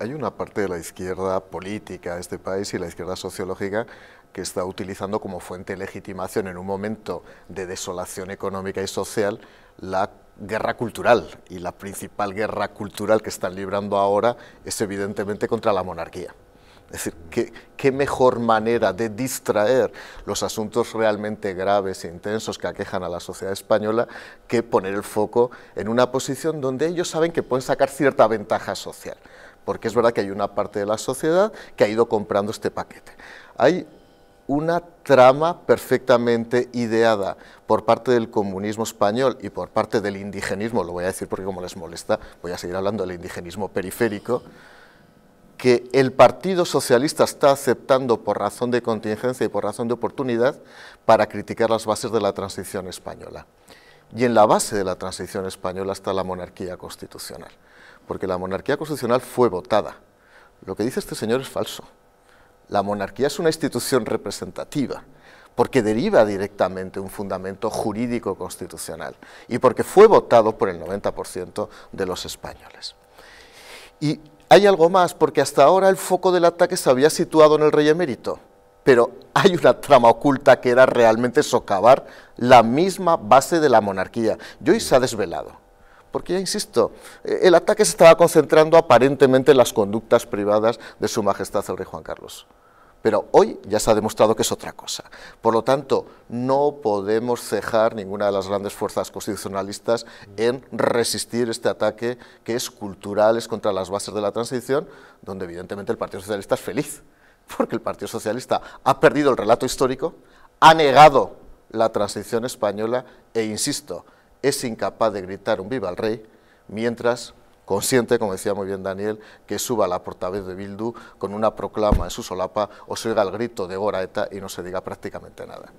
hay una parte de la izquierda política de este país y la izquierda sociológica que está utilizando como fuente de legitimación en un momento de desolación económica y social la guerra cultural. Y la principal guerra cultural que están librando ahora es evidentemente contra la monarquía. Es decir, ¿qué, mejor manera de distraer los asuntos realmente graves e intensos que aquejan a la sociedad española que poner el foco en una posición donde ellos saben que pueden sacar cierta ventaja social? Porque es verdad que hay una parte de la sociedad que ha ido comprando este paquete. Hay una trama perfectamente ideada por parte del comunismo español y por parte del indigenismo, lo voy a decir porque como les molesta, voy a seguir hablando del indigenismo periférico, que el Partido Socialista está aceptando por razón de contingencia y por razón de oportunidad para criticar las bases de la transición española. Y en la base de la transición española está la monarquía constitucional, porque la monarquía constitucional fue votada. Lo que dice este señor es falso. La monarquía es una institución representativa, porque deriva directamente un fundamento jurídico constitucional y porque fue votado por el 90% de los españoles. Y hay algo más, porque hasta ahora el foco del ataque se había situado en el rey emérito, pero hay una trama oculta que era realmente socavar la misma base de la monarquía. Y hoy se ha desvelado. Porque ya insisto, eh, el ataque se estaba concentrando aparentemente en las conductas privadas de Su Majestad el Rey Juan Carlos pero hoy ya se ha demostrado que es otra cosa. Por lo tanto, no podemos cejar ninguna de las grandes fuerzas constitucionalistas en resistir este ataque que es cultural, es contra las bases de la transición, donde evidentemente el Partido Socialista es feliz, porque el Partido Socialista ha perdido el relato histórico, ha negado la transición española e, insisto, es incapaz de gritar un viva al rey mientras consciente, como decía muy bien Daniel, que suba la portavoz de Bildu con una proclama en su solapa o se oiga el grito de Goraeta y no se diga prácticamente nada.